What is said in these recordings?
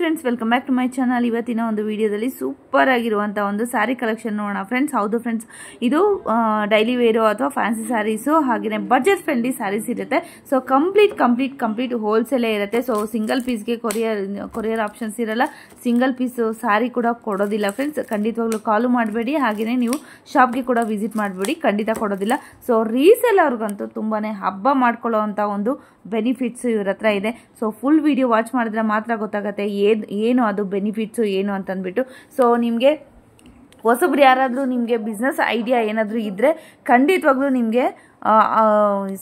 friends welcome back to my channel ಇವತ್ತಿನ ಒಂದು ವಿಡಿಯೋದಲ್ಲಿ ಸೂಪರ್ ಆಗಿರುವಂಥ ಒಂದು ಸ್ಯಾರಿ ಕಲೆಕ್ಷನ್ ನೋಡೋಣ ಫ್ರೆಂಡ್ಸ್ ಹೌದು ಫ್ರೆಂಡ್ಸ್ ಇದು ಡೈಲಿ ವೇರು ಅಥವಾ ಫ್ಯಾನ್ಸಿ ಸ್ಯಾರೀಸು ಹಾಗೆಯೇ ಬಜೆಟ್ ಫ್ರೆಂಡ್ಲಿ ಸ್ಯಾರೀಸ್ ಇರುತ್ತೆ ಸೊ ಕಂಪ್ಲೀಟ್ ಕಂಪ್ಲೀಟ್ ಕಂಪ್ಲೀಟ್ ಹೋಲ್ಸೇಲೇ ಇರುತ್ತೆ ಸೊ ಸಿಂಗಲ್ ಪೀಸ್ಗೆ ಕೊರಿಯರ್ ಕೊರಿಯರ್ ಆಪ್ಷನ್ಸ್ ಇರಲ್ಲ ಸಿಂಗಲ್ ಪೀಸು ಸ್ಯಾರಿ ಕೂಡ ಕೊಡೋದಿಲ್ಲ ಫ್ರೆಂಡ್ಸ್ ಖಂಡಿತವಾಗ್ಲೂ ಕಾಲು ಮಾಡಬೇಡಿ ಹಾಗೆಯೇ ನೀವು ಶಾಪ್ಗೆ ಕೂಡ ವಿಸಿಟ್ ಮಾಡಬೇಡಿ ಖಂಡಿತ ಕೊಡೋದಿಲ್ಲ ಸೊ ರೀಸೆಲ್ ಅವ್ರಿಗಂತೂ ತುಂಬಾ ಹಬ್ಬ ಮಾಡ್ಕೊಳ್ಳೋ ಒಂದು ಬೆನಿಫಿಟ್ಸು ಇವ್ರ ಹತ್ರ ಇದೆ ಸೊ ಫುಲ್ ವೀಡಿಯೋ ವಾಚ್ ಮಾಡಿದ್ರೆ ಮಾತ್ರ ಗೊತ್ತಾಗುತ್ತೆ ಏನು ಏನು ಅದು ಬೆನಿಫಿಟ್ಸು ಏನು ಅಂತಂದ್ಬಿಟ್ಟು ಸೊ ನಿಮಗೆ ಹೊಸಬ್ರು ಯಾರಾದರೂ ನಿಮಗೆ ಬಿಸ್ನೆಸ್ ಐಡಿಯಾ ಏನಾದರೂ ಇದ್ದರೆ ಖಂಡಿತವಾಗ್ಲೂ ನಿಮಗೆ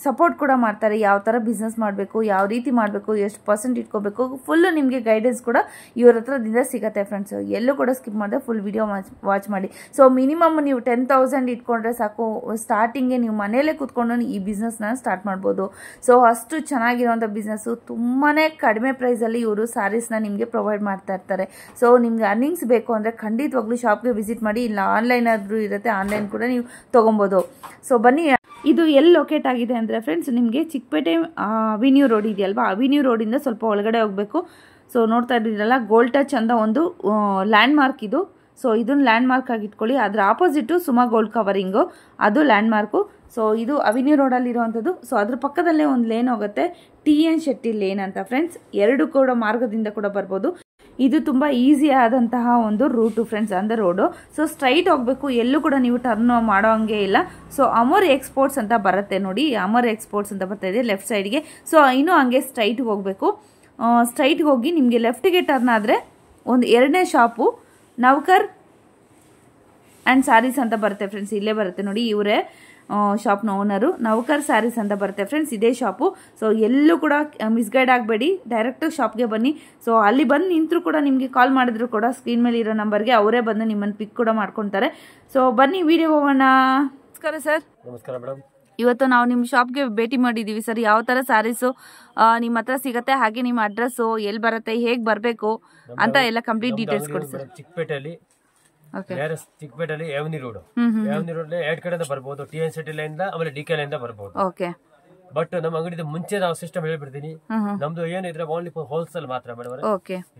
ಸಪೋರ್ಟ್ ಕೂಡ ಮಾಡ್ತಾರೆ ಯಾವ ಥರ ಬಿಸ್ನೆಸ್ ಮಾಡಬೇಕು ಯಾವ ರೀತಿ ಮಾಡಬೇಕು ಎಷ್ಟು ಪರ್ಸೆಂಟ್ ಇಟ್ಕೋಬೇಕು ಫುಲ್ಲು ನಿಮಗೆ ಗೈಡೆನ್ಸ್ ಕೂಡ ಇವ್ರ ಹತ್ರದಿಂದ ಸಿಗುತ್ತೆ ಫ್ರೆಂಡ್ಸ್ ಎಲ್ಲೂ ಕೂಡ ಸ್ಕಿಪ್ ಮಾಡಿದೆ ಫುಲ್ ವಿಡಿಯೋ ವಾಚ್ ಮಾಡಿ ಸೊ ಮಿನಿಮಮ್ ನೀವು ಟೆನ್ ತೌಸಂಡ್ ಇಟ್ಕೊಂಡ್ರೆ ಸಾಕು ಸ್ಟಾರ್ಟಿಂಗ್ಗೆ ನೀವು ಮನೆಯಲ್ಲೇ ಕೂತ್ಕೊಂಡು ಈ ಬಿಸ್ನೆಸ್ನ ಸ್ಟಾರ್ಟ್ ಮಾಡ್ಬೋದು ಸೊ ಅಷ್ಟು ಚೆನ್ನಾಗಿರುವಂಥ ಬಿಸ್ನೆಸ್ಸು ತುಂಬಾ ಕಡಿಮೆ ಪ್ರೈಸಲ್ಲಿ ಇವರು ಸ್ಯಾರೀಸ್ನ ನಿಮಗೆ ಪ್ರೊವೈಡ್ ಮಾಡ್ತಾ ಇರ್ತಾರೆ ಸೊ ನಿಮ್ಗೆ ಅರ್ನಿಂಗ್ಸ್ ಬೇಕು ಅಂದರೆ ಖಂಡಿತವಾಗ್ಲೂ ಶಾಪ್ಗೆ ವಿಸಿಟ್ ಮಾಡಿ ಇಲ್ಲ ಆನ್ಲೈನ್ ಆದರೂ ಇರುತ್ತೆ ಆನ್ಲೈನ್ ಕೂಡ ನೀವು ತೊಗೊಬೋದು ಸೊ ಬನ್ನಿ ಇದು ಎಲ್ಲಿ ಲೊಕೇಟ್ ಆಗಿದೆ ಅಂದರೆ ಫ್ರೆಂಡ್ಸ್ ನಿಮಗೆ ಚಿಕ್ಕಪೇಟೆ ಅವಿನ್ಯೂ ರೋಡ್ ಇದೆಯಲ್ವಾ ಅವಿನ್ಯೂ ರೋಡಿಂದ ಸ್ವಲ್ಪ ಒಳಗಡೆ ಹೋಗಬೇಕು ಸೊ ನೋಡ್ತಾ ಇದ್ದೀರಲ್ಲ ಗೋಲ್ಡ್ ಟಚ್ ಅಂತ ಒಂದು ಲ್ಯಾಂಡ್ ಮಾರ್ಕ್ ಇದು ಸೊ ಇದನ್ನು ಲ್ಯಾಂಡ್ ಮಾರ್ಕ್ ಆಗಿ ಇಟ್ಕೊಳ್ಳಿ ಅದರ ಆಪೋಸಿಟು ಸುಮಾ ಗೋಲ್ಡ್ ಕವರಿಂಗು ಅದು ಲ್ಯಾಂಡ್ ಮಾರ್ಕು ಸೊ ಇದು ಅವಿನ್ಯೂ ರೋಡಲ್ಲಿರುವಂಥದ್ದು ಸೊ ಅದ್ರ ಪಕ್ಕದಲ್ಲೇ ಒಂದು ಲೇನ್ ಹೋಗುತ್ತೆ ಟಿ ಎನ್ ಶೆಟ್ಟಿ ಲೇನ್ ಅಂತ ಫ್ರೆಂಡ್ಸ್ ಎರಡು ಕೂಡ ಮಾರ್ಗದಿಂದ ಕೂಡ ಬರ್ಬೋದು ಇದು ತುಂಬ ಈಸಿ ಆದಂತಹ ಒಂದು ರೂಟು ಫ್ರೆಂಡ್ಸ್ ಅಂದರೆ ರೋಡು ಸೊ ಸ್ಟ್ರೈಟ್ ಹೋಗಬೇಕು ಎಲ್ಲೂ ಕೂಡ ನೀವು ಟರ್ನ್ ಮಾಡೋ ಹಂಗೆ ಇಲ್ಲ ಸೊ ಅಮರ್ ಎಕ್ಸ್ಪೋರ್ಟ್ಸ್ ಅಂತ ಬರುತ್ತೆ ನೋಡಿ ಅಮರ್ ಎಕ್ಸ್ಪೋರ್ಟ್ಸ್ ಅಂತ ಬರ್ತಾ ಇದೆ ಲೆಫ್ಟ್ ಸೈಡ್ಗೆ ಸೊ ಇನ್ನೂ ಹಂಗೆ ಸ್ಟ್ರೈಟ್ಗೆ ಹೋಗಬೇಕು ಸ್ಟ್ರೈಟ್ಗೆ ಹೋಗಿ ನಿಮಗೆ ಲೆಫ್ಟಿಗೆ ಟರ್ನ್ ಆದರೆ ಒಂದು ಎರಡನೇ ಶಾಪು ನೌಕರ್ ಆ್ಯಂಡ್ ಸ್ಯಾರೀಸ್ ಅಂತ ಬರುತ್ತೆ ಫ್ರೆಂಡ್ಸ್ ಇಲ್ಲೇ ಬರುತ್ತೆ ನೋಡಿ ಇವರೇ ಶಾಪ್ನ ಓನರು ನೌಕರ್ ಸ್ಯಾರೀಸ್ ಅಂತ ಬರುತ್ತೆ ಫ್ರೆಂಡ್ಸ್ ಇದೇ ಶಾಪು ಸೊ ಎಲ್ಲೂ ಕೂಡ ಮಿಸ್ಗೈಡ್ ಆಗಬೇಡಿ ಡೈರೆಕ್ಟ್ ಶಾಪ್ಗೆ ಬನ್ನಿ ಸೊ ಅಲ್ಲಿ ಬಂದು ನಿಂತರೂ ಕೂಡ ನಿಮಗೆ ಕಾಲ್ ಮಾಡಿದ್ರು ಕೂಡ ಸ್ಕ್ರೀನ್ ಮೇಲೆ ಇರೋ ನಂಬರ್ಗೆ ಅವರೇ ಬಂದು ನಿಮ್ಮನ್ನು ಪಿಕ್ ಕೂಡ ಮಾಡ್ಕೊತಾರೆ ಸೊ ಬನ್ನಿ ವಿಡಿಯೋ ಹೋಗೋಣ ನಮಸ್ಕಾರ ಸರ್ ನಮಸ್ಕಾರ ಮೇಡಮ್ ಇವತ್ತು ನಾವು ನಿಮ್ಮ ಶಾಪ್ಗೆ ಭೇಟಿ ಮಾಡಿದ್ದೀವಿ ಸರ್ ಯಾವ ಥರ ಸ್ಯಾರೀಸು ನಿಮ್ಮ ಹತ್ರ ಸಿಗುತ್ತೆ ಹಾಗೆ ನಿಮ್ಮ ಅಡ್ರೆಸ್ಸು ಎಲ್ಲಿ ಬರುತ್ತೆ ಹೇಗೆ ಬರಬೇಕು ಅಂತ ಎಲ್ಲ ಕಂಪ್ಲೀಟ್ ಡೀಟೇಲ್ಸ್ ಕೊಡಿ ಸರ್ ಚಿಕ್ಕಪೇಟೆಯಲ್ಲಿ ಬೇರೆ ಚಿಕ್ಕಪೇಟೆಯಲ್ಲಿ ಯಾವನಿ ರೋಡ್ ಯಾವನಿ ರೋಡ್ ಎರಡ್ ಕಡೆ ಬರ್ಬೋದು ಟಿ ಎನ್ ಸಿಟಿ ಲೈನ್ ಆಮೇಲೆ ಡಿ ಕೆ ಲೈನ್ ಬರ್ಬೋದು ಬಟ್ ನಮ್ಮ ಅಂಗಡಿ ಮುಂಚೆ ನಾವು ಸಿಸ್ಟಮ್ ಹೇಳ್ಬಿಡ್ತೀನಿ ನಮ್ದು ಏನಿದ್ರೆ ಓನ್ಲಿ ಹೋಲ್ಸೇಲ್ ಮಾತ್ರ ಮೇಡಮ್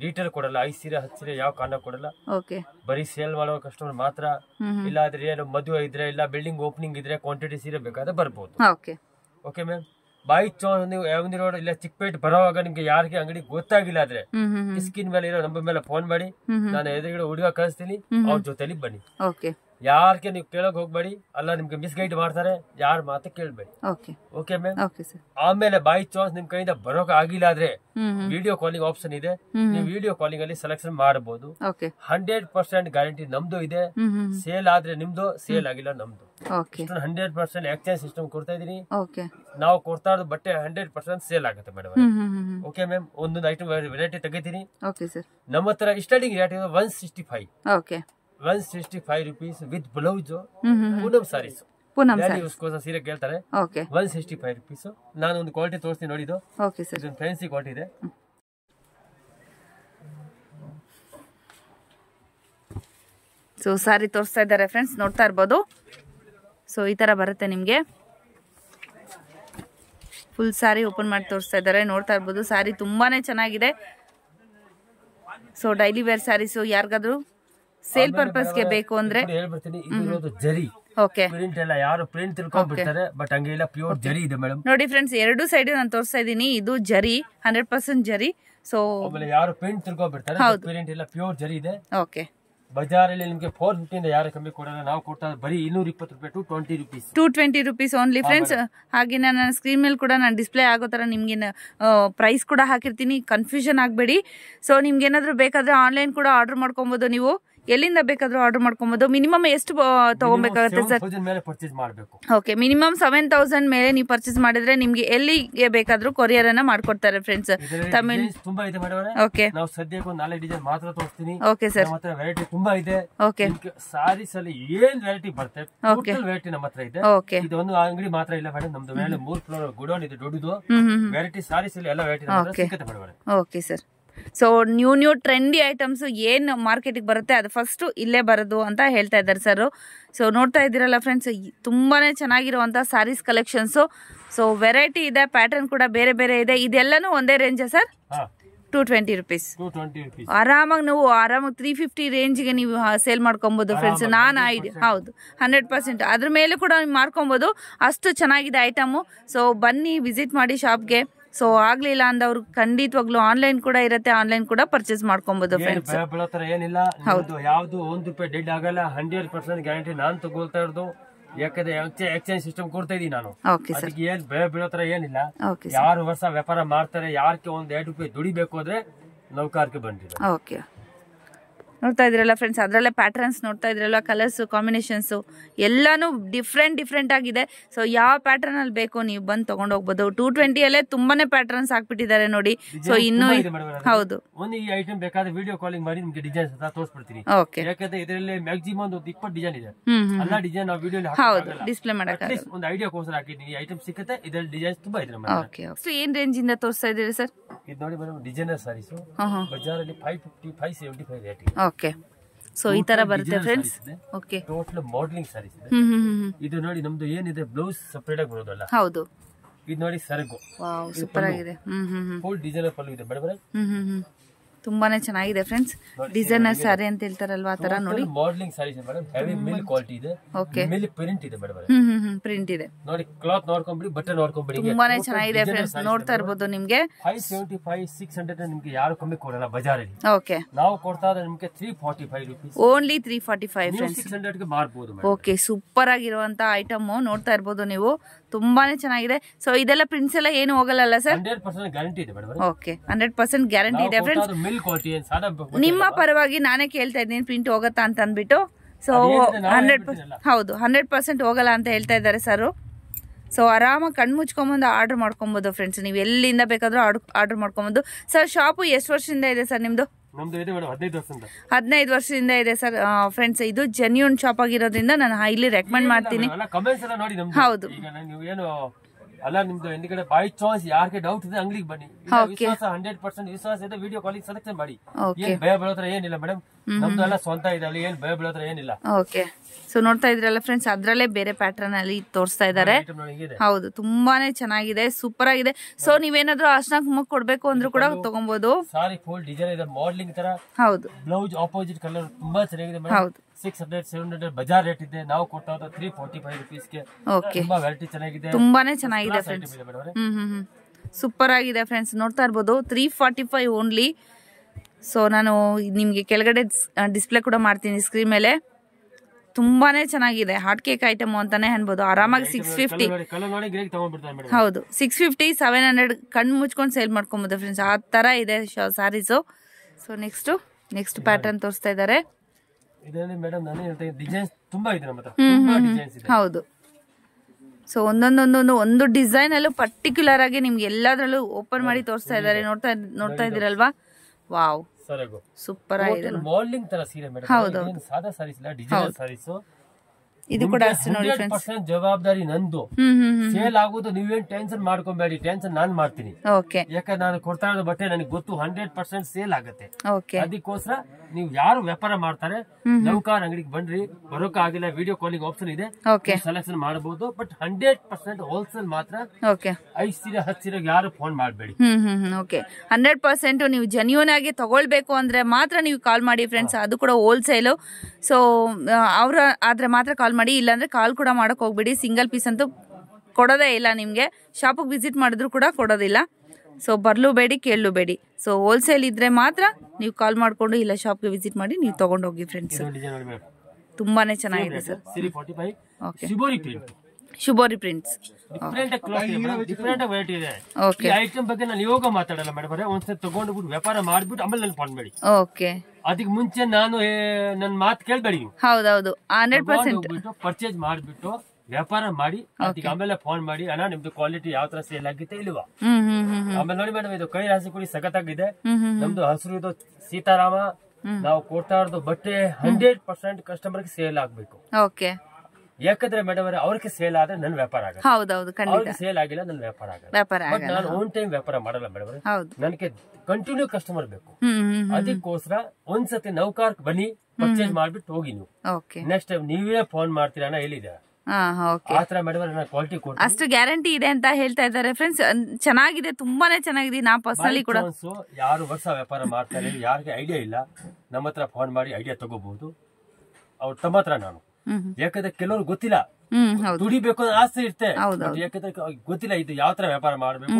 ರಿಟೇಲ್ ಕೊಡಲ್ಲ ಐದು ಸೀರೆ ಹತ್ತು ಸೀರೆ ಯಾವ ಕಾರಣ ಕೊಡಲ್ಲ ಬರೀ ಸೇಲ್ ಮಾಡೋ ಕಸ್ಟಮರ್ ಮಾತ್ರ ಇಲ್ಲ ಏನು ಮದುವೆ ಇದ್ರೆ ಇಲ್ಲ ಬಿಲ್ಡಿಂಗ್ ಓಪನಿಂಗ್ ಇದ್ರೆ ಕ್ವಾಂಟಿಟಿ ಸೀರೆ ಬೇಕಾದ್ರೆ ಬರ್ಬೋದು ಓಕೆ ಮ್ಯಾಮ್ ಬೈ ಚೋನ್ ನೀವು ಯಾವ್ದು ರೋಡ್ ಇಲ್ಲ ಚಿಕ್ಕಪೇಟೆ ಬರೋವಾಗ ನಿಮ್ಗೆ ಯಾರಿಗೆ ಅಂಗಡಿ ಗೊತ್ತಾಗಿಲ್ಲ ಆದ್ರೆ ಸ್ಕಿನ್ ಮೇಲೆ ಇರೋ ನಂಬರ್ ಮೇಲೆ ಫೋನ್ ಮಾಡಿ ನಾನು ಎದುರುಗಡೆ ಹುಡುಗ ಕಳಿಸ್ತೀನಿ ಅವ್ರ ಜೊತೆಲಿ ಬನ್ನಿ ಓಕೆ ಯಾರಕ್ಕೆ ನೀವು ಕೇಳಕ್ ಹೋಗ್ಬೇಡಿ ಅಲ್ಲ ನಿಮ್ಗೆ ಗೈಡ್ ಮಾಡ್ತಾರೆ ಯಾರ ಮಾತು ಕೇಳಬೇಡಿ ಓಕೆ ಮ್ಯಾಮ್ ಆಮೇಲೆ ಬೈ ಚಾನ್ಸ್ ನಿಮ್ ಕೈಯಿಂದ ಬರೋಕೆ ಆಗಿಲ್ಲ ಆದ್ರೆ ವಿಡಿಯೋ ಕಾಲಿಂಗ್ ಆಪ್ಷನ್ ಇದೆ ನೀವು ವಿಡಿಯೋ ಕಾಲಿಂಗ್ ಅಲ್ಲಿ ಸೆಲೆಕ್ಷನ್ ಮಾಡಬಹುದು ಹಂಡ್ರೆಡ್ ಪರ್ಸೆಂಟ್ ಗ್ಯಾರಂಟಿ ನಮ್ದು ಇದೆ ಸೇಲ್ ಆದ್ರೆ ನಿಮ್ದು ಸೇಲ್ ಆಗಿಲ್ಲ ನಮ್ದು ಹಂಡ್ರೆಡ್ ಪರ್ಸೆಂಟ್ ಎಕ್ಸ್ಚೇಂಜ್ ಸಿಸ್ಟಮ್ ಕೊಡ್ತಾ ಇದೀನಿ ನಾವು ಕೊಡ್ತಾ ಇರೋದು ಬಟ್ಟೆ ಹಂಡ್ರೆಡ್ ಪರ್ಸೆಂಟ್ ಸೇಲ್ ಆಗುತ್ತೆ ಮೇಡಮ್ ಓಕೆ ಮ್ಯಾಮ್ ಒಂದೊಂದು ಐಟಮ್ ವೆರೈಟಿ ತೆಗಿತೀನಿ ನಮ್ಮ ಹತ್ರ starting rate one sixty five one sixty five rupees with blouse Poonam saris Poonam sari ಸೀರೆ ಕೇಳ್ತಾರೆ ಒನ್ ಸಿಕ್ಸ್ಟಿ ಫೈವ್ ರುಪೀಸ್ ನಾನು ಒಂದು ಕ್ವಾಲಿಟಿ ತೋರಿಸ್ತೀನಿ ನೋಡಿದ್ದು ಓಕೆ ಸರ್ ಇದೊಂದು ಫ್ಯಾನ್ಸಿ ಕ್ವಾಲಿಟಿ ಇದೆ ಸೊ ಸಾರಿ ತೋರಿಸ್ತಾ ಇದ್ದಾರೆ ಫ್ರೆಂಡ್ಸ್ ನೋಡ್ತಾ ಇರ್ಬೋದು ಸೊ ಈ ಥರ ಬರುತ್ತೆ ನಿಮಗೆ ಫುಲ್ ಸಾರಿ ಓಪನ್ ಮಾಡಿ ತೋರಿಸ್ತಾ ಇದ್ದಾರೆ ನೋಡ್ತಾ ಇರ್ಬೋದು ಸಾರಿ ತುಂಬಾ ಚೆನ್ನಾಗಿದೆ ಸೊ ಡೈಲಿ ವೇರ್ ಸ್ಯಾರೀಸು ಯಾರಿಗಾದ್ರೂ ಸೇಲ್ ಪರ್ಪಸ್ ಗೆ ಬೇಕು ಅಂದ್ರೆ ಹೇಳ್ಬಿಡ್ತೀನಿ ಇದಿರೋದು ಜರಿ ಓಕೆ ಪ್ರಿಂಟ್ ಎಲ್ಲ ಯಾರು ಪ್ರಿಂಟ್ ತಿಳ್ಕೊಂಡ್ಬಿಡ್ತಾರೆ ಬಟ್ ಹಂಗಿಲ್ಲ ಪ್ಯೂರ್ ಜರಿ ಇದೆ ಮೇಡಮ್ ನೋಡಿ ಫ್ರೆಂಡ್ಸ್ ಎರಡು ಸೈಡ್ ನಾನು ತೋರಿಸ್ತಾ ಇದ್ದೀನಿ ಇದು ಜರಿ ಹಂಡ್ರೆಡ್ ಪರ್ಸೆಂಟ್ ಜರಿ ಸೊ ಆಮೇಲೆ ಯಾರು ಪ್ರಿಂಟ್ ತಿಳ್ಕೊಂಡ್ಬಿಡ್ತಾರೆ ಪ್ರಿಂಟ್ ಎಲ್ಲ ಪ್ಯೂರ್ ಜರಿ ಇದೆ ಓಕೆ ಬಜಾರಲ್ಲಿ ನಿಮಗೆ ಫೋರ್ ಫಿಫ್ಟಿಯಿಂದ ಯಾರು ಕಮ್ಮಿ ಕೊಡಲ್ಲ ನಾವು ಕೊಡ್ತಾ ಬರೀ ಇನ್ನೂರ ಇಪ್ಪತ್ತು ರೂಪಾಯಿ two twenty rupees two twenty rupees only friends ಹಾಗೆ ನನ್ನ ಸ್ಕ್ರೀನ್ ಮೇಲೆ ಕೂಡ ನಾನು ಡಿಸ್ಪ್ಲೇ ಆಗೋ ಥರ ನಿಮಗೆ ಪ್ರೈಸ್ ಕೂಡ ಹಾಕಿರ್ತೀನಿ ಕನ್ಫ್ಯೂಷನ್ ಆಗಬೇಡಿ ಸೊ ನಿಮ್ಗೆ ಏನಾದರೂ ಬೇಕಾದರೆ ಆನ್ಲೈನ್ ಕೂಡ ಆರ್ಡರ್ ಮಾಡ್ಕೊಬೋದು ನೀವು ಎಲ್ಲಿಂದ ಬೇಕಾದರೂ ಆರ್ಡರ್ ಮಾಡ್ಕೊಬೋದು ಮಿನಿಮಮ್ ಎಷ್ಟು ತಗೊಬೇಕಾಗುತ್ತೆ ಸರ್ ಮಾಡಬೇಕು ಓಕೆ ಮಿನಿಮಮ್ ಸೆವೆನ್ ತೌಸಂಡ್ ಮೇಲೆ ನೀವು ಪರ್ಚೇಸ್ ಮಾಡಿದ್ರೆ ನಿಮಗೆ ಎಲ್ಲಿಗೆ ಬೇಕಾದರೂ ಕೊರಿಯರ್ ಅನ್ನ ಮಾಡ್ಕೊಡ್ತಾರೆ ಫ್ರೆಂಡ್ಸ್ ತಮಿಳ್ ತುಂಬಾ ಇದೆ ಓಕೆ ನಾವು ಸದ್ಯಕ್ಕೆ ಒಂದು ನಾಲ್ಕು ಡಿಸೈನ್ ಮಾತ್ರ ತೋರಿಸ್ತೀನಿ ಓಕೆ ಸರ್ ತುಂಬಾ ಇದೆ ಓಕೆ ಸಾರೀಸ್ ಅಲ್ಲಿ ಏನ್ ವೆರೈಟಿ ಬರುತ್ತೆ ಟೋಟಲ್ ವೆರೈಟಿ ನಮ್ಮ ಹತ್ರ ಇದೆ ಓಕೆ ಇದು ಅಂಗಡಿ ಮಾತ್ರ ಇಲ್ಲ ಮೇಡಮ್ ನಮ್ದು ಮೇಲೆ ಮೂರು ಫ್ಲೋರ್ ಗುಡೋನ್ ಇದೆ ದೊಡ್ಡದು ವೆರೈಟಿ ಸಾರೀಸ್ ಅಲ್ಲಿ ಎಲ್ಲ ವೆರೈಟಿ ಸಿಗುತ್ತೆ madam okay sir so new new trendy items ಏನು ಮಾರ್ಕೆಟಿಗೆ ಬರುತ್ತೆ ಅದು ಫಸ್ಟು ಇಲ್ಲೇ ಬರೋದು ಅಂತ ಹೇಳ್ತಾ ಇದ್ದಾರೆ ಸರ್ ಸೊ ನೋಡ್ತಾ ಇದ್ದೀರಲ್ಲ ಫ್ರೆಂಡ್ಸ್ ತುಂಬಾ ಚೆನ್ನಾಗಿರುವಂಥ ಸ್ಯಾರೀಸ್ ಕಲೆಕ್ಷನ್ಸು ಸೊ ವೆರೈಟಿ ಇದೆ ಪ್ಯಾಟರ್ನ್ ಕೂಡ ಬೇರೆ ಬೇರೆ ಇದೆ ಇದೆಲ್ಲನೂ ಒಂದೇ ರೇಂಜಾ ಸರ್ ಟೂ ಟ್ವೆಂಟಿ ರುಪೀಸ್ ಆರಾಮಾಗಿ ನಾವು ಆರಾಮಾಗಿ ತ್ರೀ ಫಿಫ್ಟಿ ರೇಂಜ್ಗೆ ನೀವು ಸೇಲ್ ಮಾಡ್ಕೊಬೋದು ಫ್ರೆಂಡ್ಸ್ ನಾನು ಐಡಿ ಹೌದು ಹಂಡ್ರೆಡ್ ಪರ್ಸೆಂಟ್ ಅದ್ರ ಮೇಲೆ ಕೂಡ ನೀವು ಮಾಡ್ಕೊಬೋದು ಅಷ್ಟು ಚೆನ್ನಾಗಿದೆ ಐಟಮು ಸೊ ಬನ್ನಿ ವಿಸಿಟ್ ಮಾಡಿ ಶಾಪ್ಗೆ ಸೊ ಆಗ್ಲಿಲ್ಲ ಅಂದವ್ರು ಖಂಡಿತವಾಗ್ಲೂ ಆನ್ಲೈನ್ ಕೂಡ ಇರುತ್ತೆ ಆನ್ಲೈನ್ ಕೂಡ ಪರ್ಚೇಸ್ ಮಾಡ್ಕೊಬಹುದು ಫ್ರೆಂಡ್ಸ್ ಏನಿಲ್ಲ ಹೌದು ಯಾವ್ದು ಒಂದ್ ರೂಪಾಯಿ ಡೆಡ್ ಆಗಲ್ಲ ಹಂಡ್ರೆಡ್ ಪರ್ಸೆಂಟ್ ಗ್ಯಾರಂಟಿ ನಾನು ತಗೊಳ್ತಾ ಇರೋದು ಯಾಕಂದ್ರೆ ಎಕ್ಸ್ಚೇಂಜ್ ಸಿಸ್ಟಮ್ ಕೊಡ್ತಾ ಇದೀನಿ ನಾನು ಏನ್ ಬೆಳೆ ಬೀಳೋ ಏನಿಲ್ಲ ಯಾರು ವರ್ಷ ವ್ಯಾಪಾರ ಮಾಡ್ತಾರೆ ಯಾರಕ್ಕೆ ಒಂದ್ ಎರಡು ರೂಪಾಯಿ ದುಡಿಬೇಕು ಅಂದ್ರೆ ನೌಕಾರಕ್ಕೆ ಬಂದಿದೆ ಓಕೆ ನೋಡ್ತಾ ಇದ್ರಲ್ಲ ಫ್ರೆಂಡ್ಸ್ ಅದರಲ್ಲೇ ಪ್ಯಾಟರ್ನ್ಸ್ ನೋಡ್ತಾ ಇದ್ರಲ್ಲ ಕಲರ್ಸು ಕಾಂಬಿನೇಷನ್ಸು ಎಲ್ಲನೂ ಡಿಫ್ರೆಂಟ್ ಡಿಫ್ರೆಂಟ್ ಆಗಿದೆ ಸೊ ಯಾವ ಪ್ಯಾಟ್ರನಲ್ಲಿ ಬೇಕೋ ನೀವು ಬಂದು ತೊಗೊಂಡು ಹೋಗ್ಬೋದು ಟೂ ಟ್ವೆಂಟಿಯಲ್ಲೇ ತುಂಬಾನೇ ಪ್ಯಾಟರ್ನ್ಸ್ ಹಾಕ್ಬಿಟ್ಟಿದ್ದಾರೆ ನೋಡಿ ಸೊ ಇನ್ನು ಹೌದು ಒಂದು ಈ ಐಟಮ್ ಬೇಕಾದ್ರೆ ವಿಡಿಯೋ ಕಾಲಿಂಗ್ ಮಾಡಿ ನಿಮಗೆ ಡಿಸೈನ್ಸ್ ಅಂತ ತೋರಿಸ್ಬಿಡ್ತೀನಿ ಓಕೆ ಯಾಕಂದ್ರೆ ಇದರಲ್ಲಿ ಮ್ಯಾಕ್ಸಿಮಮ್ ಒಂದು ಇಪ್ಪತ್ತು ಡಿಸೈನ್ ಇದೆ ಎಲ್ಲ ಡಿಸೈನ್ ನಾವು ವಿಡಿಯೋ ಹೌದು ಡಿಸ್ಪ್ಲೇ ಮಾಡಕ್ಕೆ ಒಂದು ಐಡಿಯಾ ಕೋಸ್ಕರ ಹಾಕಿದ್ದೀನಿ ಐಟಮ್ ಸಿಕ್ಕತ್ತೆ ಇದರಲ್ಲಿ ಡಿಸೈನ್ಸ್ ತುಂಬಾ ಇದೆ ಓಕೆ ಸೊ ಏನ್ ರೇಂಜ್ ಇಂದ ತೋರಿಸ್ತಾ ಇದ್ದೀರಿ ಸರ್ ಇದು ನೋಡಿ ಬರೋ ಡಿಸೈನರ್ ಸಾರೀಸು ಬಜಾರಲ್ಲಿ five fifty five seventy five rate okay so ಈ ತರ ಬರುತ್ತೆ ಫ್ರೆಂಡ್ಸ್ ಓಕೆ ಟೋಟಲ್ ಮಾಡೆಲಿಂಗ್ ಸರಿ ಇದೆ ಇದು ನೋಡಿ ನಮ್ದು ಏನಿದೆ ಬ್ಲೌಸ್ ಸೆಪರೇಟ್ ಆಗಿ ಬರೋದಲ್ಲ ಹೌದು ಇದು ನೋಡಿ ಸರಗು ವಾವ್ ಸೂಪರ್ ಆಗಿದೆ ಫುಲ್ ಡಿಸೈನ್ ಪಲ್ಲು ಇದೆ ಬಡಬರ ತುಂಬಾನೇ ಚೆನ್ನಾಗಿದೆ ಫ್ರೆಂಡ್ಸ್ ಡಿಸೈನರ್ ಸ್ಯಾರಿ ಅಂತ ಹೇಳ್ತಾರಲ್ವಾ ಆ ತರ ನೋಡಿ modelling sari madam heavy mill quality ಇದೆ ಓಕೆ ಮಿಲ್ ಪ್ರಿಂಟ್ ಇದೆ ಮೇಡಂ ಹ್ಮ್ ಹ್ಮ್ ಪ್ರಿಂಟ್ ಇದೆ ನೋಡಿ ಕ್ಲಾತ್ ಬಟನ್ ಬಟ್ಟೆ ಬಿಡಿ ತುಂಬಾನೇ ಚೆನ್ನಾಗಿದೆ ಫ್ರೆಂಡ್ಸ್ ನೋಡ್ತಾ ಇರಬಹುದು ನಿಮಗೆ 575 600 ನಿಮಗೆ ಯಾರು ಕಮ್ಮಿ ಕೊಡಲ್ಲ ಬಜಾರ್ ಅಲ್ಲಿ ಓಕೆ ನಾವು ಕೊಡ್ತಾ ಇದ್ರೆ ನಿಮಗೆ 345 ರೂಪಾಯಿ ಓನ್ಲಿ 345 ಫ್ರೆಂಡ್ಸ್ 600 ಗೆ ಮಾರಬಹುದು ಓಕೆ ಸೂಪರ್ ಆಗಿರುವಂತ ಐಟಮ್ ನೋಡ್ತಾ ಇರಬಹುದು ನೀವು ತುಂಬಾನೇ ಚೆನ್ನಾಗಿದೆ ಸೊ ಇದೆಲ್ಲ ಪ್ರಿಂಟ್ಸ್ ಎಲ್ಲ ಏನು ಹೋಗಲ್ಲ sir okay hundred percent guarantee ಇದೆ ನಿಮ್ಮ ಪರವಾಗಿ ನಾನೇ ಕೇಳ್ತಾ ಇದ್ದೀನಿ ಪ್ರಿಂಟ್ ಹೋಗುತ್ತಾ ಅಂತ ಅಂದ್ಬಿಟ್ಟು ಸೊ ಹಂಡ್ರೆಡ್ ಹೌದು ಹಂಡ್ರೆಡ್ ಪರ್ಸೆಂಟ್ ಹೋಗಲ್ಲ ಅಂತ ಹೇಳ್ತಾ ಇದ್ದಾರೆ ಸರ್ ಸೊ ಆರಾಮಾಗಿ ಕಣ್ಣು ಮುಚ್ಕೊಂಬಂದು ಆರ್ಡರ್ ಮಾಡ್ಕೊಬೋದು ಫ್ರೆಂಡ್ಸ್ ನೀವು ಎಲ್ಲಿಂದ ಬೇಕಾದರೂ ಆರ್ಡರ್ ಆರ್ಡರ್ ಮಾಡ್ಕೊಬೋದು ಸರ್ ಶಾಪು ಎಷ್ಟು ವರ್ಷದಿಂದ ಇದೆ ಸರ್ ನಿಮ್ಮದು ಹದಿನೈದು ವರ್ಷದಿಂದ ಇದೆ ಸರ್ ಫ್ರೆಂಡ್ಸ್ ಇದು ಜೆನ್ಯೂನ್ ಶಾಪ್ ಆಗಿರೋದ್ರಿಂದ ನಾನು ಹೈಲಿ ರೆಕಮೆಂಡ್ ಮಾಡ್ತೀನಿ ಹೌದು ಅಲ್ಲ ನಿಮ್ದು ಹಿಂದ್ಗಡೆ ಬೈ ಚಾಯ್ಸ್ ಯಾರಿಗೆ ಡೌಟ್ ಇದೆ ಅಂಗಡಿಗೆ ಬನ್ನಿ ಹಂಡ್ರೆಡ್ ಪರ್ಸೆಂಟ್ ವಿಶ್ವಾಸ ಇದೆ ವಿಡಿಯೋ ಕಾಲಿಗೆ ಸೆಲೆಕ್ಷನ್ ಮಾಡಿ ಏನ್ ಭಯ ಬರೋತ್ರ ಏನಿಲ್ಲ ಮೇಡಮ್ ನಮ್ದೆಲ್ಲ ಸ್ವಂತ ಇದಾವೆ ಏನ್ ಬೇರೆ ಬೀಳೋದ್ರ ಏನಿಲ್ಲ ಓಕೆ ಸೊ ನೋಡ್ತಾ ಇದ್ರಲ್ಲ ಫ್ರೆಂಡ್ಸ್ ಅದ್ರಲ್ಲೇ ಬೇರೆ ಪ್ಯಾಟರ್ನ್ ಅಲ್ಲಿ ತೋರಿಸ್ತಾ ಇದ್ದಾರೆ ಹೌದು ತುಂಬಾನೇ ಚೆನ್ನಾಗಿದೆ ಸೂಪರ್ ಆಗಿದೆ ಸೊ ನೀವೇನಾದ್ರೂ ಅರ್ಶನ ಕುಂಭ ಕೊಡ್ಬೇಕು ಅಂದ್ರೂ ಕೂಡ ತಗೊಬಹುದು ಸಾರಿ ಫುಲ್ ಡಿಸೈನ್ ಇದೆ ಮಾಡಲಿಂಗ್ ತರ ಹೌದು ಬ್ಲೌಸ್ ಆಪೋಸಿಟ್ ಕಲರ್ ತುಂಬಾ ಚೆನ್ನಾಗಿದೆ ಹೌದು ಸಿಕ್ಸ್ ಹಂಡ್ರೆಡ್ ಸೆವೆನ್ ಹಂಡ್ರೆಡ್ ಬಜಾರ್ ರೇಟ್ ಇದೆ ನಾವು ಕೊಟ್ಟವ್ರ ತ್ರೀ ಫೋರ್ಟಿ ಫೈವ್ ರುಪೀಸ್ಗೆ ತುಂಬಾ ವೆರೈಟಿ ಚೆನ್ನಾಗಿದೆ ತುಂಬಾನೇ ಚೆನ್ನಾಗಿದೆ ಫ್ರೆಂಡ್ಸ್ ಸೂಪರ್ ಆಗಿದೆ ಫ್ರೆಂಡ್ಸ್ ನೋಡ್ತಾ ಇರ್ಬೋದು three forty five only so ನಾನು ನಿಮಗೆ ಕೆಳಗಡೆ ಡಿಸ್ಪ್ಲೇ ಕೂಡ ಮಾಡ್ತೀನಿ ಸ್ಕ್ರೀನ್ ಮೇಲೆ ತುಂಬಾನೇ ಚೆನ್ನಾಗಿದೆ ಹಾಟ್ ಕೇಕ್ ಐಟಮ್ ಅಂತಾನೆ ಅನ್ಬೋದು ಆರಾಮಾಗಿ ಸಿಕ್ಸ್ ಫಿಫ್ಟಿ ಹೌದು ಸಿಕ್ಸ್ ಫಿಫ್ಟಿ ಸೆವೆನ್ ಹಂಡ್ರೆಡ್ ಕಣ್ಣು ಮುಚ್ಕೊಂಡು ಸೇಲ್ ಮಾಡ್ಕೊಬೋದು ಫ್ರೆಂಡ್ಸ್ ಆ ಥರ ಇದೆ saris so next next pattern ತೋರಿಸ್ತಾ ಇದ್ದಾರೆ ಹೌದು ಸೊ ಒಂದೊಂದೊಂದೊಂದು ಒಂದು ಡಿಸೈನ್ ಅಲ್ಲೂ ಪರ್ಟಿಕ್ಯುಲರ್ ಆಗಿ ನಿಮ್ಗೆ ಎಲ್ಲಾದ್ರಲ್ಲೂ ಓಪನ್ ಮಾಡಿ ತೋರಿಸ್ತಾ ಇದ್ದಾರೆ ನೋಡ್ತಾ ನೋಡ್ತಾ ಇದ್ದೀರಲ್ವಾ ವಾವ್ ಸೂಪರ್ ಆಗಿದೆ ಮಾಡೆಲಿಂಗ್ ತರ ಸೀರೆ ಮೇಡಮ್ ಸಾದಾ ಸಾರೀಸ್ ಇಲ್ಲ ಡಿಜಿಟಲ್ ಸಾರೀಸ್ ಇದು ಕೂಡ ಅಷ್ಟೇ ನೋಡಿ ಜವಾಬ್ದಾರಿ ನಂದು ಸೇಲ್ ಆಗೋದು ನೀವೇನ್ ಟೆನ್ಷನ್ ಮಾಡ್ಕೊಬೇಡಿ ಟೆನ್ಷನ್ ನಾನ್ ಮಾಡ್ತೀನಿ ಓಕೆ ಯಾಕಂದ್ರೆ ನಾನು ಕೊಡ್ತಾ ಇರೋ ಬಟ್ಟೆ ನನಗೆ ಗೊತ್ತು ಹಂಡ್ರೆಡ್ ಪರ್ಸೆಂಟ್ ಸೇಲ್ ಆಗುತ್ತೆ ಅದಕ್ಕೋಸ್ಕರ ನೀವು ಯಾರು ವ್ಯಾಪಾರ ಮಾಡ್ತಾರೆ ನೌಕಾರ ಅಂಗಡಿಗೆ ಬನ್ರಿ ಬರೋಕ್ ಆಗಿಲ್ಲ ವಿಡಿಯೋ ಕಾಲಿಂಗ್ ಆಪ್ಷನ್ ಇದೆ ಸೆಲೆಕ್ಷನ್ ಮಾಡಬಹುದು ಬಟ್ ಹಂಡ್ರೆಡ್ ಪರ್ಸೆಂಟ್ ಹೋಲ್ಸೇಲ್ ಮಾತ್ರ ಐದು ಹತ್ತಿರ ಯಾರು ಫೋನ್ ಮಾಡಬೇಡಿ ಓಕೆ ಹಂಡ್ರೆಡ್ ಪರ್ಸೆಂಟ್ ನೀವು ಜೆನ್ಯೂನ್ ಆಗಿ ತಗೊಳ್ಬೇಕು ಅಂದ್ರೆ ಮಾತ್ರ ನೀವು ಕಾಲ್ ಮಾಡಿ ಫ್ರೆಂಡ್ಸ್ ಅದು ಕೂಡ ಹೋಲ್ಸೇಲ್ ಸೊ ಅವ್ರ ಆದ್ರೆ ಮಾತ್ರ ಕಾಲ್ ಮಾಡಿ ಇಲ್ಲಾಂದರೆ ಕಾಲ್ ಕೂಡ ಮಾಡಕ್ ಹೋಗ್ಬೇಡಿ ಸಿಂಗಲ್ ಪೀಸ್ ಅಂತೂ ಕೊಡೋದೇ ಇಲ್ಲ ನಿಮಗೆ ಶಾಪಿಗೆ ವಿಸಿಟ್ ಮಾಡಿದ್ರು ಕೂಡ ಕೊಡೋದಿಲ್ಲ ಸೊ ಬರಲೂಬೇಡಿ ಕೇಳಲೂಬೇಡಿ ಸೊ ಹೋಲ್ಸೇಲ್ ಇದ್ರೆ ಮಾತ್ರ ನೀವು ಕಾಲ್ ಮಾಡಿಕೊಂಡು ಇಲ್ಲ ಶಾಪ್ಗೆ ವಿಸಿಟ್ ಮಾಡಿ ನೀವು ತಗೊಂಡೋಗಿ ಫ್ರೆಂಡ್ಸ್ ತುಂಬಾನೇ ಚೆನ್ನಾಗಿದೆ ಸರ್ ಓಕೆ ಶುಭೋರಿ ಪ್ರಿಂಟ್ಸ್ ಡಿಫ್ರೆಂಟ್ ಡಿಫ್ರೆಂಟ್ ವೆರೈಟಿ ಇದೆ ಈ ಐಟಮ್ ಬಗ್ಗೆ ನಾನು ಇವಾಗ ಮಾತಾಡಲ್ಲ ಮೇಡಮ್ ಅವರೇ ಒಂದ್ಸರಿ ತಗೊಂಡ್ಬಿಟ್ಟು ವ್ಯಾಪಾರ ಮಾಡ್ಬಿಟ್ಟು ಆಮೇಲೆ ನನ್ಗೆ ಫೋನ್ ಮಾಡಿ ಓಕೆ ಅದಕ್ಕೆ ಮುಂಚೆ ನಾನು ನನ್ನ ಮಾತು ಕೇಳಬೇಡಿ ಹೌದೌದು ಹಂಡ್ರೆಡ್ ಪರ್ಸೆಂಟ್ ಪರ್ಚೇಸ್ ಮಾಡಿಬಿಟ್ಟು ವ್ಯಾಪಾರ ಮಾಡಿ ಅದಕ್ಕೆ ಆಮೇಲೆ ಫೋನ್ ಮಾಡಿ ಅಣ್ಣ ನಿಮ್ದು ಕ್ವಾಲಿಟಿ ಯಾವ ತರ ಸೇಲ್ ಆಗಿದೆ ಇಲ್ವಾ ಆಮೇಲೆ ನೋಡಿ ಮೇಡಮ್ ಇದು ಕೈ ರಾಸಿ ಕುಡಿ ಸಖತ್ತಾಗಿದೆ ನಮ್ದು ಹಸಿರು ಇದು ಸೀತಾರಾಮ ನಾವು ಕೊಡ್ತಾ ಬಟ್ಟೆ ಹಂಡ್ರೆಡ್ ಪರ್ಸೆಂಟ್ ಕಸ್ಟಮರ್ ಸೇಲ್ ಆಗ್ಬೇಕು ಓಕೆ ಯಾಕಂದ್ರೆ ಮೇಡಮ್ ಅವ್ರಿಗೆ ಸೇಲ್ ಆದ್ರೆ ನನ್ನ ವ್ಯಾಪಾರ ಆಗುತ್ತೆ ಹೌದು ಸೇಲ್ ಆಗಿಲ್ಲ ನನ್ನ ವ್ಯಾಪಾರ ಆಗುತ್ತೆ ನಾನು ಓನ್ ಟೈಮ್ ವ್ಯಾಪಾರ ಮಾಡಲ್ಲ ಮೇಡಮ್ ನನಗೆ ಕಂಟಿನ್ಯೂ ಕಸ್ಟಮರ್ ಬೇಕು ಅದಕ್ಕೋಸ್ಕರ ಒಂದ್ಸತಿ ನೌಕಾರ್ ಬನ್ನಿ ಪರ್ಚೇಸ್ ಮಾಡ್ಬಿಟ್ಟು ಹೋಗಿ ನೀವು ನೆಕ್ಸ್ಟ್ ಟೈಮ್ ನೀವೇ ಫೋನ್ ಮಾಡ್ತೀರಾ ಹೇಳಿದೆ ಅಷ್ಟು ಗ್ಯಾರಂಟಿ ಇದೆ ಅಂತ ಹೇಳ್ತಾ ಇದ್ದಾರೆ ಫ್ರೆಂಡ್ಸ್ ಚೆನ್ನಾಗಿದೆ ತುಂಬಾನೇ ಚೆನ್ನಾಗಿದೆ ನಾ ಪರ್ಸನಲಿ ಕೂಡ ಯಾರು ವರ್ಷ ವ್ಯಾಪಾರ ಮಾಡ್ತಾರೆ ಯಾರಿಗೆ ಐಡಿಯಾ ಇಲ್ಲ ನಮ್ಮ ಫೋನ್ ಮಾಡಿ ಐಡಿಯಾ ತಗೋಬಹುದು ಅವ್ರು ತಮ್ಮ ನಾನು ಯಾಕಂದ್ರೆ ಕೆಲವ್ರು ಗೊತ್ತಿಲ್ಲ ದುಡಿಬೇಕು ಅನ್ನೋ ಆಸೆ ಇರುತ್ತೆ ಯಾಕಂದ್ರೆ ಗೊತ್ತಿಲ್ಲ ಇದು ಯಾವ ತರ ವ್ಯಾಪಾರ ಮಾಡ್ಬೇಕು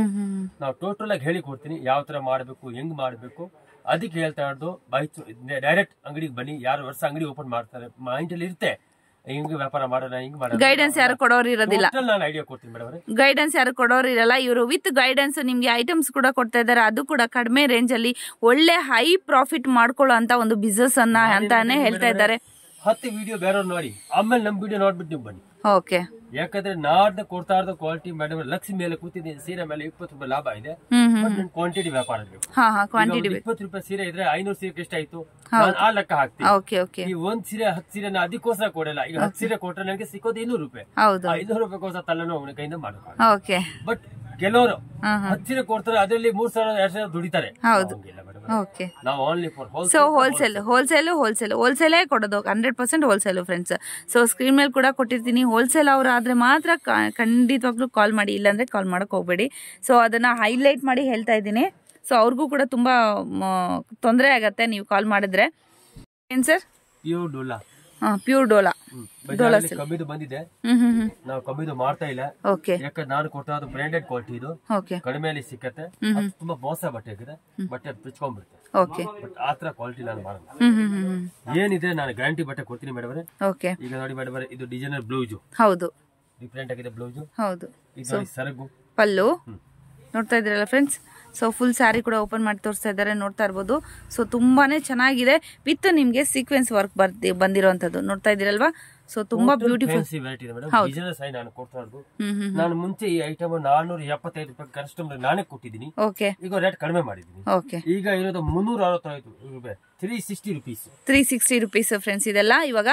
ನಾವು ಟೋಟಲ್ ಆಗಿ ಹೇಳಿ ಕೊಡ್ತೀನಿ ಯಾವ ತರ ಮಾಡ್ಬೇಕು ಹೆಂಗ್ ಮಾಡ್ಬೇಕು ಅದಕ್ಕೆ ಹೇಳ್ತಾ ಇರೋದು ಬಾಯ್ತು ಡೈರೆಕ್ಟ್ ಅಂಗಡಿಗೆ ಬನ್ನಿ ಯಾರು ವರ್ಷ ಅಂಗಡಿ ಓಪನ್ ಮಾಡ್ತಾರೆ ಮೈಂಡ್ ಅಲ್ಲಿ ಇರುತ್ತೆ ಹಿಂಗ್ ವ್ಯಾಪಾರ ಮಾಡೋಣ ಹಿಂಗ್ ಮಾಡೋಣ ಗೈಡೆನ್ಸ್ ಯಾರು ಕೊಡೋರು ಇರೋದಿಲ್ಲ ನಾನು ಐಡಿಯಾ ಕೊಡ್ತೀನಿ ಮೇಡಮ್ ಗೈಡೆನ್ಸ್ ಯಾರು ಕೊಡೋರು ಇರಲ್ಲ ಇವರು ವಿತ್ ಗೈಡೆನ್ಸ್ ನಿಮ್ಗೆ ಐಟಮ್ಸ್ ಕೂಡ ಕೊಡ್ತಾ ಇದ್ದಾರೆ ಅದು ಕೂಡ ಕಡಿಮೆ ರೇಂಜ್ ಅಲ್ಲಿ ಒಳ್ಳೆ ಹೈ ಪ್ರಾಫಿಟ್ ಮಾಡ್ಕೊಳ್ಳೋ ಅಂತ ಒಂದು ಬಿಸ್ನೆಸ್ ಅನ್ನ ಅಂತಾನೆ ಹೇಳ್ತಾ ಇದ್ದಾರೆ ಹತ್ತು ವಿಡಿಯೋ ಬೇರೆ ನೋಡಿ ಆಮೇಲೆ ನಮ್ ವಿಡಿಯೋ ನೋಡ್ಬಿಟ್ಟು ನೀವು ಬನ್ನಿ ಯಾಕಂದ್ರೆ ನಾಡ್ದ ಕೊಡ್ತಾ ಇರೋ ಕ್ವಾಲಿಟಿ ಮೇಡಮ್ ಲಕ್ಷ ಮೇಲೆ ಕೂತಿದ್ದೀನಿ ಸೀರೆ ಮೇಲೆ ಇಪ್ಪತ್ತು ರೂಪಾಯಿ ಲಾಭ ಇದೆ ಕ್ವಾಂಟಿಟಿ ವ್ಯಾಪಾರ ಇಪ್ಪತ್ತು ರೂಪಾಯಿ ಸೀರೆ ಇದ್ರೆ ಐನೂರು ಸೀರೆ ಎಷ್ಟು ಆಯ್ತು ಆ ಲೆಕ್ಕ ಹಾಕ್ತೀವಿ ಒಂದ್ ಸೀರೆ ಹತ್ತು ಸೀರೆ ಅದಕ್ಕೋಸ್ಕರ ಕೊಡಲ್ಲ ಈಗ ಹತ್ತು ಸೀರೆ ಕೊಟ್ರೆ ನನಗೆ ಸಿಕ್ಕೋದು ಇನ್ನೂರು ರೂಪಾಯಿ ಐನೂರು ರೂಪಾಯಿ ತಲೆನೋ ಅವನ ಕೈಯಿಂದ ಮಾಡ್ಕೊಂಡು ಬಟ್ ಕೆಲವರು ಹತ್ತಿರ ಕೊಡ್ತಾರೆ ಅದರಲ್ಲಿ ಮೂರ್ ಸಾವಿರ ಎರಡ್ ಸಾವಿರ ದುಡಿತಾರೆ okay so wholesale wholesale wholesale ಹೋಲ್ಸೇಲೇ ಕೊಡೋದು hundred percent wholesale friends so screen ಮೇಲೆ ಕೂಡ ಕೊಟ್ಟಿರ್ತೀನಿ ಹೋಲ್ಸೇಲ್ ಅವರು ಆದರೆ ಮಾತ್ರ ಖಂಡಿತವಾಗ್ಲೂ ಕಾಲ್ ಮಾಡಿ ಇಲ್ಲಾಂದರೆ ಕಾಲ್ ಮಾಡಕ್ ಹೋಗಬೇಡಿ ಸೊ ಅದನ್ನ ಹೈಲೈಟ್ ಮಾಡಿ ಹೇಳ್ತಾ ಇದ್ದೀನಿ ಸೊ ಅವ್ರಿಗೂ ಕೂಡ ತುಂಬಾ ತೊಂದರೆ ಆಗತ್ತೆ ನೀವು ಕಾಲ್ ಮಾಡಿದ್ರೆ ಏನ್ ಸರ್ ಯು ಹಾ ಪ್ಯೂರ್ ಡೋಲಾ ಡೋಲಾ ಸಿಲ್ಕ್ ಕಮ್ಮಿದು ಬಂದಿದೆ ನಾವು ಕಮ್ಮಿದು ಮಾಡ್ತಾ ಇಲ್ಲ ಓಕೆ ಯಾಕಂದ್ರೆ ನಾನು ಕೊಡ್ತಾ ಇರೋದು ಕ್ವಾಲಿಟಿ ಇದು ಓಕೆ ಕಡಿಮೆಯಲ್ಲಿ ಸಿಕ್ಕತ್ತೆ ಅದು ತುಂಬಾ ಮೋಸ ಬಟ್ಟೆ ಇದೆ ಬಟ್ಟೆ ಬಿಚ್ಕೊಂಡ್ಬಿಡುತ್ತೆ ಓಕೆ ಬಟ್ ಆ ತರ ಕ್ವಾಲಿಟಿ ನಾನು ಮಾಡಲ್ಲ ಏನಿದೆ ನಾನು ಗ್ಯಾರಂಟಿ ಬಟ್ಟೆ ಕೊಡ್ತೀನಿ ಮೇಡಮ್ ಓಕೆ ಈಗ ನೋಡಿ ಮೇಡಮ್ ಇದು ಡಿಸೈನರ್ ಬ್ಲೌಸು ಹೌದು ಡಿಫ್ರೆಂಟ್ ಆಗಿದೆ ಬ್ಲೌಸು ಹೌದು ಇದು ಸರಗು ಪಲ್ಲು ನೋಡ್ತಾ ಇದ್ದೀರಲ್ಲ ಫ್ರೆಂಡ್ಸ್ ಸೊ ಫುಲ್ ಸ್ಯಾರಿ ಕೂಡ ಓಪನ್ ಮಾಡಿ ತೋರಿಸ್ತಾ ಇದ್ದಾರೆ ನೋಡ್ತಾ ಇರ್ಬೋದು ಸೊ ತುಂಬಾನೇ ಚೆನ್ನಾಗಿದೆ ವಿತ್ ನಿಮ್ಗೆ ಸೀಕ್ವೆನ್ಸ್ ವರ್ಕ್ ಬರ್ತಿ ಬಂದಿರುವಂಥದ್ದು ನೋಡ್ತಾ ಇದ್ದೀರಲ್ವಾ ಸೊ ತುಂಬಾ ಬ್ಯೂಟಿಫುಲ್ ನಾನು ಮುಂಚೆ ಈ ಐಟಮ್ ನಾನೂರ ಎಪ್ಪತ್ತೈದು ರೂಪಾಯಿ ಕಸ್ಟಮರ್ ನಾನೇ ಕೊಟ್ಟಿದ್ದೀನಿ ಈಗ ರೇಟ್ ಕಡಿಮೆ ಈಗ ಇರೋದು ಮುನ್ನೂರ ಅರವತ್ತೈದು ರೂಪಾಯಿ three sixty rupees three sixty rupees friends ಇದೆಲ್ಲ ಇವಾಗ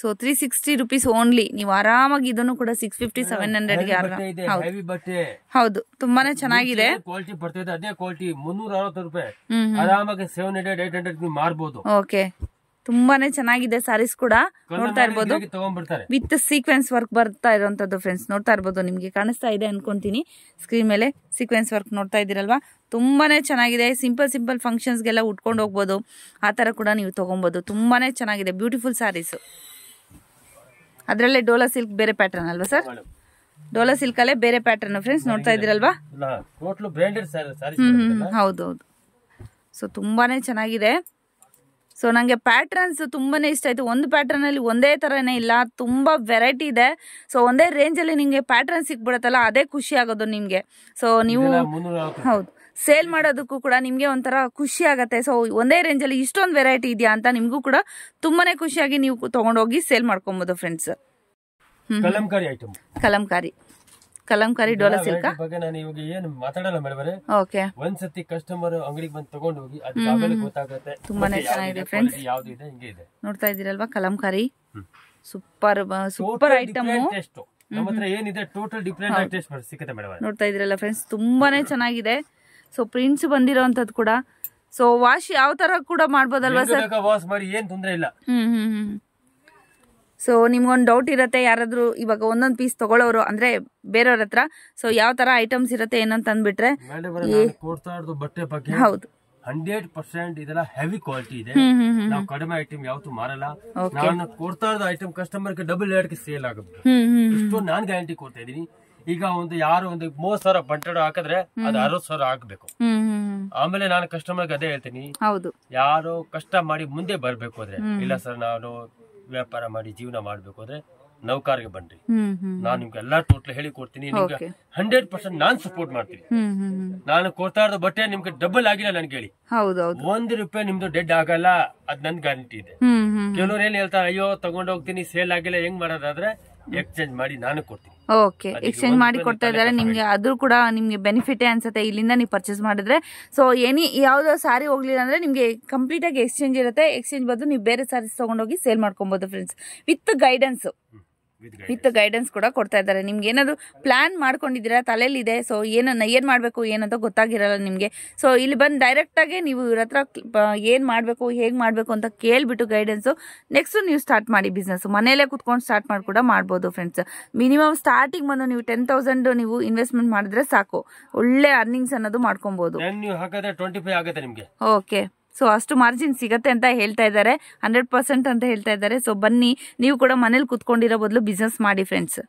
so three sixty rupees only ನೀವು ಆರಾಮಾಗಿ ಇದನ್ನು ಕೂಡ ಸಿಕ್ಸ್ ಫಿಫ್ಟಿ ಸೆವೆನ್ ಹಂಡ್ರೆಡ್ಗೆ ಹೌದು ತುಂಬಾನೇ ಚೆನ್ನಾಗಿದೆ ಹಂಡ್ರೆಡ್ ಓಕೆ ತುಂಬಾನೇ ಚೆನ್ನಾಗಿದೆ ಸಾರೀಸ್ ಕೂಡ ನೋಡ್ತಾ ಇರ್ಬೋದು ವಿತ್ ಸೀಕ್ವೆನ್ಸ್ ವರ್ಕ್ ಬರ್ತಾ ಇರುವಂತದ್ದು ಫ್ರೆಂಡ್ಸ್ ನೋಡ್ತಾ ಇರ್ಬೋದು ನಿಮ್ಗೆ ಕಾಣಿಸ್ತಾ ಇದೆ ಅನ್ಕೊಂತೀನಿ ಸ್ಕ್ರೀನ್ ಮೇಲೆ ಸೀಕ್ವೆನ್ಸ್ ವರ್ಕ್ ನೋಡ್ತಾ ಇದೀರಲ್ವಾ ತುಂಬಾನೇ ಚೆನ್ನಾಗಿದೆ ಸಿಂಪಲ್ ಸಿಂಪಲ್ ಫಂಕ್ಷನ್ಸ್ ಫಂಕ್ಷನ್ಸ್ಗೆಲ್ಲ ಉಟ್ಕೊಂಡು ಹೋಗ್ಬೋದು ಆ ಥರ ಕೂಡ ನೀವು ತೊಗೊಬೋದು ತುಂಬಾನೇ ಚೆನ್ನಾಗಿದೆ ಬ್ಯೂಟಿಫುಲ್ ಸಾರೀಸು ಅದರಲ್ಲೇ ಡೋಲಾ ಸಿಲ್ಕ್ ಬೇರೆ ಪ್ಯಾಟರ್ನ್ ಅಲ್ವಾ ಸರ್ ಡೋಲಾ ಸಿಲ್ಕ್ ಅಲ್ಲೇ ಬೇರೆ ಪ್ಯಾಟರ್ನ್ ಫ್ರೆಂಡ್ಸ್ ನೋಡ್ತಾ ಇದ್ದೀರಲ್ವಾ ಹ್ಮ್ ಹೌದೌದು ಸೊ ತುಂಬಾನೇ ಚೆನ್ನಾಗಿದೆ ಸೊ ನನಗೆ ಪ್ಯಾಟ್ರನ್ಸ್ ತುಂಬಾ ಇಷ್ಟ ಆಯ್ತು ಒಂದು ಅಲ್ಲಿ ಒಂದೇ ತರನೇ ಇಲ್ಲ ತುಂಬಾ ವೆರೈಟಿ ಇದೆ ಸೊ ಒಂದೇ ಅಲ್ಲಿ ನಿಮಗೆ ಪ್ಯಾಟ್ರನ್ ಸಿಕ್ಬಿಡತ್ತಲ್ಲ ಅದೇ ಖುಷಿ ಆಗೋದು ನಿಮಗೆ ಸೊ ನೀವು ಹೌದು ಸೇಲ್ ಮಾಡೋದಕ್ಕೂ ಕೂಡ ನಿಮಗೆ ಒಂಥರ ಖುಷಿ ಆಗುತ್ತೆ ಸೊ ಒಂದೇ ರೇಂಜಲ್ಲಿ ಇಷ್ಟೊಂದು ವೆರೈಟಿ ಇದೆಯಾ ಅಂತ ನಿಮಗೂ ಕೂಡ ತುಂಬಾನೇ ಖುಷಿಯಾಗಿ ನೀವು ತೊಗೊಂಡೋಗಿ ಸೇಲ್ ಮಾಡ್ಕೊಬೋದು friends Kalamkari item Kalamkari Kalamkari dola silk ಬಗ್ಗೆ ನಾನು ಇವಾಗ ಏನು ಮಾತಾಡಲ್ಲ ಮೇಡಮ್ ಓಕೆ ಸತಿ ಕಸ್ಟಮರ್ ಅಂಗಡಿಗೆ ಬಂದು ತಗೊಂಡು ಹೋಗಿ ಅದು ಆಮೇಲೆ ಗೊತ್ತಾಗುತ್ತೆ ತುಂಬಾನೇ ಚೆನ್ನಾಗಿದೆ ಫ್ರೆಂಡ್ಸ್ ಯಾವ್ದು ಇದೆ ಹಿಂಗೆ ಇದೆ ನೋಡ್ತಾ ಇದ್ದೀರಲ್ವಾ ಕಲಂಕಾರಿ ಸೂಪರ್ ಸೂಪರ್ ಐಟಮ್ ನಮ್ಮ ಹತ್ರ ಏನಿದೆ ಟೋಟಲ್ ಡಿಫರೆಂಟ್ ಟೇಸ್ಟ್ ಸಿಕ್ಕುತ್ತೆ ಮೇಡಮ್ ನೋಡ್ತಾ ಇದ್ದೀರಲ್ಲ ಫ್ರೆಂಡ್ಸ್ ತುಂಬಾನೇ ಚೆನ್ನಾಗಿದೆ ಸೊ ಪ್ರಿಂಟ್ಸ್ ಬಂದಿರೋವಂಥದ್ದು ಕೂಡ ಸೊ ವಾಶ್ ಯಾವ ತರ ಕೂಡ ಮಾಡ್ಬೋದಲ್ವಾ ಸರ್ ವಾಶ್ ಮಾಡಿ ಏನು ತೊಂದರೆ ಇಲ್ಲ ಸೊ ನಿಮ್ಗೊಂದು ಡೌಟ್ ಇರುತ್ತೆ ಯಾರಾದರೂ ಇವಾಗ ಒಂದೊಂದು ಪೀಸ್ ತಗೊಳ್ಳೋರು ಅಂದ್ರೆ ಬೇರೆಯವ್ರ ಹತ್ರ ಸೊ ಯಾವ ತರ ಐಟಮ್ಸ್ ಇರುತ್ತೆ ಏನಂತ ಅಂದ್ಬಿಟ್ರೆ ಬಟ್ಟೆ ಹೌದು ಹಂಡ್ರೆಡ್ ಪರ್ಸೆಂಟ್ ಇದೆಲ್ಲ ಹೆವಿ ಕ್ವಾಲಿಟಿ ಇದೆ ನಾವು ಕಡಿಮೆ ಐಟಮ್ ಯಾವತ್ತು ಮಾರಲ್ಲ ನಾನು ಕೊಡ್ತಾ ಇರೋದು ಐಟಮ್ ಕಸ್ಟಮರ್ಗೆ ಡಬಲ್ ರೇಟ್ಗೆ ಸೇಲ್ ಆಗುತ್ತೆ ಇಷ್ಟು ನಾನು ಗ್ಯಾರಂಟಿ ಕೊಡ್ತಾ ಇದ್ದೀನಿ ಈಗ ಒಂದು ಯಾರು ಒಂದು ಮೂವತ್ ಸಾವಿರ ಬಂಟಡ ಹಾಕಿದ್ರೆ ಅದು ಅರವತ್ ಸಾವಿರ ಹಾಕ್ಬೇಕು ಆಮೇಲೆ ನಾನು ಕಸ್ಟಮರ್ ಅದೇ ಹೇಳ್ತೀನಿ ಯಾರು ಕಷ್ಟ ಮಾಡಿ ಮುಂದೆ ಬರ್ಬೇಕು ಅಂದ್ರೆ ಇಲ್ಲ ಸರ್ ನಾನು ವ್ಯಾಪಾರ ಮಾಡಿ ಜೀವನ ಮಾಡ್ಬೇಕು ಅಂದ್ರೆ ನೌಕರಿಗೆ ಬನ್ರಿ ನಾನು ನಿಮ್ಗೆ ಎಲ್ಲಾ ಟೋಟಲ್ ಹೇಳಿ ಕೊಡ್ತೀನಿ ನಿಮ್ಗೆ ಹಂಡ್ರೆಡ್ ಪರ್ಸೆಂಟ್ ನಾನ್ ಸಪೋರ್ಟ್ ಮಾಡ್ತೀನಿ ನಾನು ಕೊಡ್ತಾ ಇರೋದು ಬಟ್ಟೆ ನಿಮ್ಗೆ ಡಬಲ್ ಆಗಿಲ್ಲ ನನ್ಗೆ ಹೇಳಿ ಒಂದ್ ರೂಪಾಯಿ ನಿಮ್ದು ಡೆಡ್ ಆಗಲ್ಲ ಅದ್ ನನ್ ಗ್ಯಾರಂಟಿ ಇದೆ ಕೆಲವ್ರು ಏನ್ ಹೇಳ್ತಾರೆ ಅಯ್ಯೋ ತಗೊಂಡೋಗ್ತೀನಿ ಹೋಗ್ತೀನಿ ಸೇಲ್ ಆಗಿಲ್ಲ ಹೆಂಗ್ ಮಾಡೋದಾದ್ರೆ ಎಕ್ಸ್ಚೇಂಜ್ ಮಾಡಿ ನಾನು ಕೊಡ್ತೀನಿ ಓಕೆ ಎಕ್ಸ್ಚೇಂಜ್ ಮಾಡಿ ಕೊಡ್ತಾ ಇದ್ದಾರೆ ನಿಮಗೆ ಅದು ಕೂಡ ನಿಮಗೆ ಬೆನಿಫಿಟೇ ಅನ್ಸುತ್ತೆ ಇಲ್ಲಿಂದ ನೀವು ಪರ್ಚೇಸ್ ಮಾಡಿದ್ರೆ ಸೊ ಎನಿ ಯಾವುದೋ ಸಾರಿ ಹೋಗ್ಲಿಲ್ಲ ಅಂದ್ರೆ ನಿಮಗೆ ಆಗಿ ಎಕ್ಸ್ಚೇಂಜ್ ಇರುತ್ತೆ ಎಕ್ಸ್ಚೇಂಜ್ ಬದಲು ನೀವು ಬೇರೆ ಸಾರೀಸ್ ತೊಗೊಂಡೋಗಿ ಸೇಲ್ ಮಾಡ್ಕೊಬಹುದು friends with guidance with guidance ಕೂಡ ಕೊಡ್ತಾ ಇದ್ದಾರೆ ನಿಮ್ಗೆ ಏನಾದ್ರು ಪ್ಲ್ಯಾನ್ ಮಾಡ್ಕೊಂಡಿದ್ದೀರಾ ತಲೆಯಲ್ಲಿದೆ ಸೊ ಏನನ್ನ ಏನು ಮಾಡಬೇಕು ಏನಂತ ಗೊತ್ತಾಗಿರಲ್ಲ ನಿಮಗೆ ಸೊ ಇಲ್ಲಿ ಬಂದು ಆಗಿ ನೀವು ಇವ್ರ ಹತ್ರ ಏನು ಮಾಡಬೇಕು ಹೇಗೆ ಮಾಡಬೇಕು ಅಂತ ಕೇಳಿಬಿಟ್ಟು ಗೈಡೆನ್ಸ್ ನೆಕ್ಸ್ಟ್ ನೀವು ಸ್ಟಾರ್ಟ್ ಮಾಡಿ ಬಿಸ್ನೆಸ್ ಮನೆಯಲ್ಲೇ ಕುತ್ಕೊಂಡು ಸ್ಟಾರ್ಟ್ ಮಾಡಿ ಕೂಡ ಮಾಡ್ಬೋದು ಫ್ರೆಂಡ್ಸ್ ಮಿನಿಮಮ್ ಸ್ಟಾರ್ಟಿಂಗ್ ಬಂದು ನೀವು ಟೆನ್ ತೌಸಂಡ್ ನೀವು ಇನ್ವೆಸ್ಟ್ಮೆಂಟ್ ಮಾಡಿದ್ರೆ ಸಾಕು ಒಳ್ಳೆ ಅರ್ನಿಂಗ್ಸ್ ಅನ್ನೋದು ಮಾಡ್ಕೊಬಹುದು ಓಕೆ ಸೊ ಅಷ್ಟು ಮಾರ್ಜಿನ್ ಸಿಗತ್ತೆ ಅಂತ ಹೇಳ್ತಾ ಇದ್ದಾರೆ ಹಂಡ್ರೆಡ್ ಪರ್ಸೆಂಟ್ ಅಂತ ಹೇಳ್ತಾ ಇದ್ದಾರೆ ಸೊ ಬನ್ನಿ ನೀವು ಕೂಡ ಮನೇಲಿ ಕುತ್ಕೊಂಡಿರೋ ಬದಲು ಬಿಸ್ನೆಸ್ ಮಾಡಿ ಫ್ರೆಂಡ್ಸ್